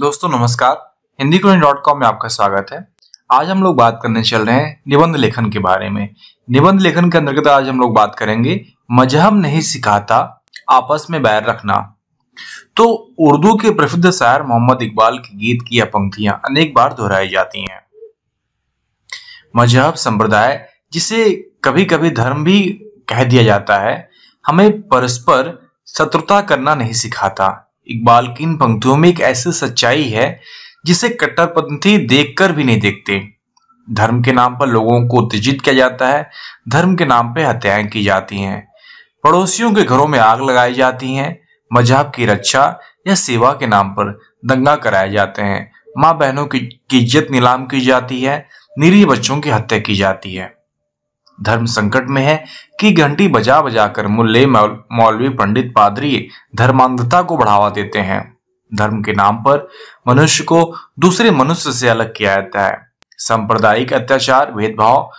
दोस्तों नमस्कार हिंदी में आपका स्वागत है आज हम लोग बात करने चल रहे हैं निबंध लेखन के बारे में निबंध लेखन के अंतर्गत आज हम लोग बात करेंगे मजहब नहीं सिखाता आपस में बैर रखना तो उर्दू के प्रसिद्ध शायर मोहम्मद इकबाल के गीत की यह पंक्तियां अनेक बार दोहराई जाती हैं मजहब संप्रदाय जिसे कभी कभी धर्म भी कह दिया जाता है हमें परस्पर शत्रुता करना नहीं सिखाता इकबाल की इन पंक्तियों में एक ऐसी सच्चाई है जिसे कट्टरपंथी देखकर भी नहीं देखते धर्म के नाम पर लोगों को उत्तेजित किया जाता है धर्म के नाम पर हत्याएं की जाती हैं पड़ोसियों के घरों में आग लगाई जाती हैं मजहब की रक्षा या सेवा के नाम पर दंगा कराए जाते हैं माँ बहनों की इज्जत नीलाम की जाती है निरीह बच्चों की हत्या की जाती है धर्म संकट में है कि घंटी बजा बजाकर मुल्ले मौलवी पंडित पादरी धर्मांधता को बढ़ावा देते हैं धर्म के नाम पर मनुष्य को दूसरे मनुष्य से अलग किया जाता है सांप्रदायिक अत्याचार भेदभाव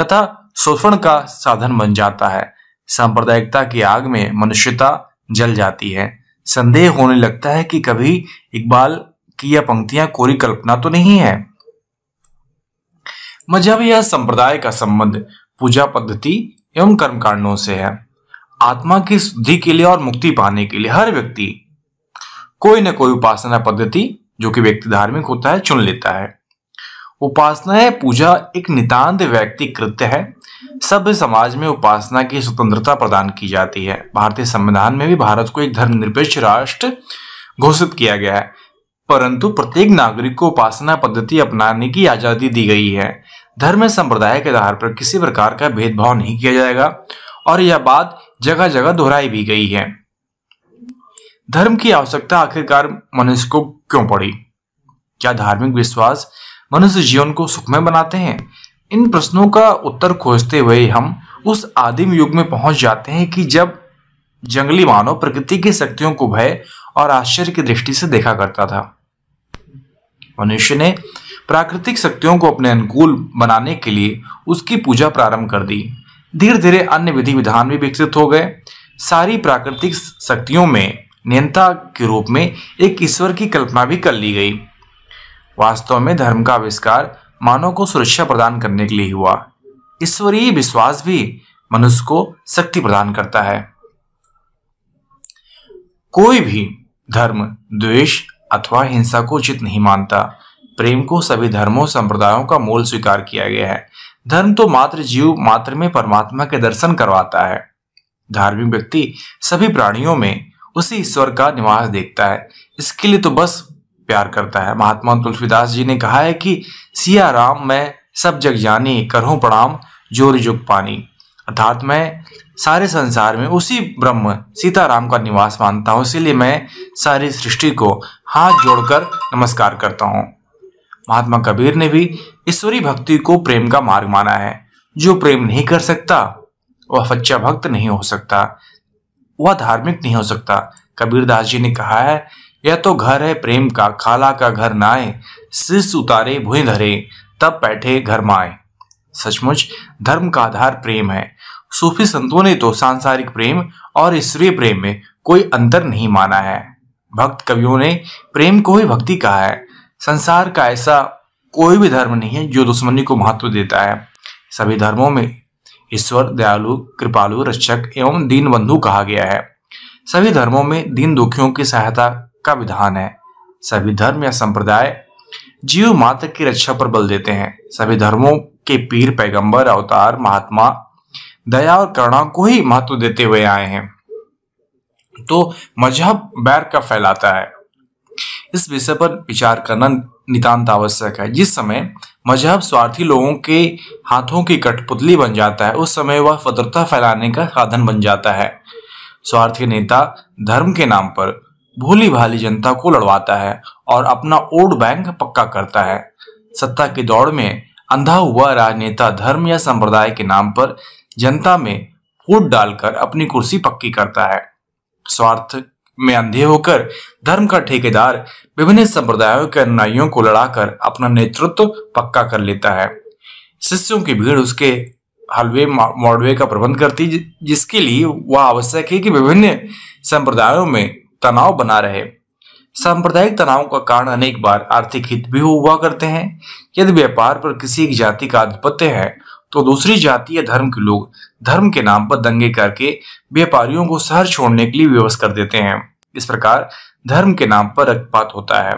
तथा शोषण का साधन बन जाता है सांप्रदायिकता की आग में मनुष्यता जल जाती है संदेह होने लगता है कि कभी इकबाल की यह पंक्तियां कोरी कल्पना तो नहीं है मजहब या संप्रदाय का संबंध पूजा पद्धति एवं कर्म कांडों से है आत्मा की शुद्धि के लिए और मुक्ति पाने के लिए हर व्यक्ति कोई ना कोई उपासना पद्धति जो कि व्यक्ति धार्मिक होता है चुन लेता है उपासना पूजा एक नितांत व्यक्ति कृत्य है सब समाज में उपासना की स्वतंत्रता प्रदान की जाती है भारतीय संविधान में भी भारत को एक धर्मनिरपेक्ष राष्ट्र घोषित किया गया है परंतु प्रत्येक नागरिक को उपासना पद्धति अपनाने की आजादी दी गई है धर्म संप्रदाय के आधार पर किसी प्रकार का भेदभाव नहीं किया जाएगा और यह बात जगह जगह दोहराई भी गई है धर्म की आवश्यकता आखिरकार मनुष्य को क्यों पड़ी क्या धार्मिक विश्वास मनुष्य जीवन को सुखमय बनाते हैं इन प्रश्नों का उत्तर खोजते हुए हम उस आदिम युग में पहुंच जाते हैं कि जब जंगली मानव प्रकृति की शक्तियों को भय और आश्चर्य की दृष्टि से देखा करता था मनुष्य ने प्राकृतिक शक्तियों को अपने अनुकूल बनाने के लिए उसकी पूजा प्रारंभ कर दी धीरे धीरे अन्य विधि विधान भी विकसित हो गए सारी प्राकृतिक शक्तियों में नियंता के रूप में एक ईश्वर की कल्पना भी कर ली गई वास्तव में धर्म का आविष्कार मानव को सुरक्षा प्रदान करने के लिए हुआ ईश्वरीय विश्वास भी मनुष्य को शक्ति प्रदान करता है कोई भी धर्म द्वेष अथवा हिंसा को उचित नहीं मानता प्रेम को सभी धर्मों संप्रदायों का मूल स्वीकार किया गया है धर्म तो मात्र जीव मात्र में परमात्मा के दर्शन करवाता है धार्मिक व्यक्ति सभी प्राणियों में उसी ईश्वर का निवास देखता है इसके लिए तो बस प्यार करता है महात्मा तुलसीदास जी ने कहा है कि सिया राम मैं सब जग जानी करहूँ प्रणाम जोर जुग पानी अर्थात मैं सारे संसार में उसी ब्रह्म सीताराम का निवास मानता हूँ इसीलिए मैं सारी सृष्टि को हाथ जोड़कर नमस्कार करता हूँ महात्मा कबीर ने भी ईश्वरी भक्ति को प्रेम का मार्ग माना है जो प्रेम नहीं कर सकता वह सच्चा भक्त नहीं हो सकता वह धार्मिक नहीं हो सकता कबीरदास जी ने कहा है यह तो घर है प्रेम का खाला का घर ना आए शीस उतारे भूए धरे तब बैठे घर माए सचमुच धर्म का आधार प्रेम है सूफी संतों ने तो सांसारिक प्रेम और ईश्वरीय प्रेम में कोई अंतर नहीं माना है भक्त कवियों ने प्रेम को ही भक्ति कहा है संसार का ऐसा कोई भी धर्म नहीं है जो दुश्मनी को महत्व देता है सभी धर्मों में ईश्वर दयालु कृपालु रक्षक एवं दीन बंधु कहा गया है सभी धर्मों में दीन दुखियों की सहायता का विधान है सभी धर्म या संप्रदाय जीव मात्र की रक्षा पर बल देते हैं सभी धर्मों के पीर पैगंबर अवतार महात्मा दया और करुणा को ही महत्व देते हुए आए हैं तो मजहब बैर का फैलाता है इस विषय पर विचार करना नितांत आवश्यक है जिस समय मजहब स्वार्थी लोगों के हाथों की कठपुतली बन जाता है उस समय वह फतरता फैलाने का साधन बन जाता है स्वार्थी नेता धर्म के नाम पर भोली भाली जनता को लड़वाता है और अपना वोट बैंक पक्का करता है सत्ता की दौड़ में अंधा हुआ राजनेता धर्म या संप्रदाय के नाम पर जनता में फूट डालकर अपनी कुर्सी पक्की करता है स्वार्थ में अंधे होकर धर्म का ठेकेदार विभिन्न संप्रदायों के अनुयायियों को लड़ाकर अपना नेतृत्व पक्का कर लेता है शिष्यों की भीड़ उसके हलवे मॉडवे का प्रबंध करती जिसके लिए वह आवश्यक है कि विभिन्न संप्रदायों में तनाव बना रहे सांप्रदायिक तनाव का कारण अनेक बार आर्थिक हित भी हुआ करते हैं यदि व्यापार पर किसी एक जाति का आधिपत्य है तो दूसरी जाति या धर्म के लोग धर्म के नाम पर दंगे करके व्यापारियों को शहर छोड़ने के लिए विवश कर देते हैं इस प्रकार धर्म के नाम पर रक्तपात होता है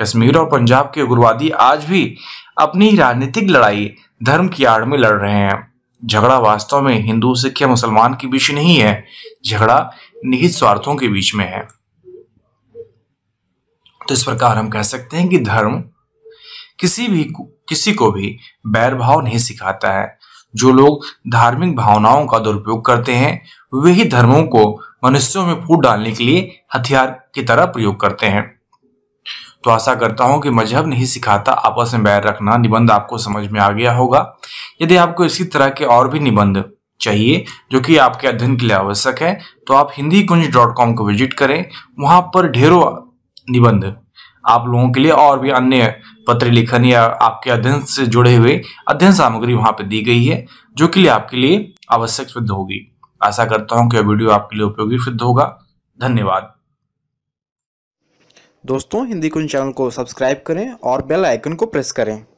कश्मीर और पंजाब के उग्रवादी आज भी अपनी राजनीतिक लड़ाई धर्म की आड़ में लड़ रहे हैं झगड़ा वास्तव में हिंदू सिख या मुसलमान के बीच नहीं है झगड़ा निहित स्वार्थों के बीच में है तो इस प्रकार हम कह सकते हैं कि धर्म किसी भी किसी को भी बैर भाव नहीं सिखाता है जो लोग धार्मिक भावनाओं का दुरुपयोग करते हैं वे ही धर्मों को मनुष्यों में फूट डालने के लिए हथियार की तरह प्रयोग करते हैं तो आशा करता हूं कि मजहब नहीं सिखाता आपस में बैर रखना निबंध आपको समझ में आ गया होगा यदि आपको इसी तरह के और भी निबंध चाहिए जो कि आपके अध्ययन के लिए आवश्यक है तो आप हिंदी कुंज डॉट कॉम को विजिट करें वहां पर ढेरों निबंध आप लोगों के लिए और भी अन्य पत्र लेखन या आपके अध्ययन से जुड़े हुए अध्ययन सामग्री वहाँ पर दी गई है जो कि लिए आपके लिए आवश्यक सिद्ध होगी आशा करता हूँ कि यह वीडियो आपके लिए उपयोगी सिद्ध होगा धन्यवाद दोस्तों हिंदी कुंज चैनल को सब्सक्राइब करें और बेल आइकन को प्रेस करें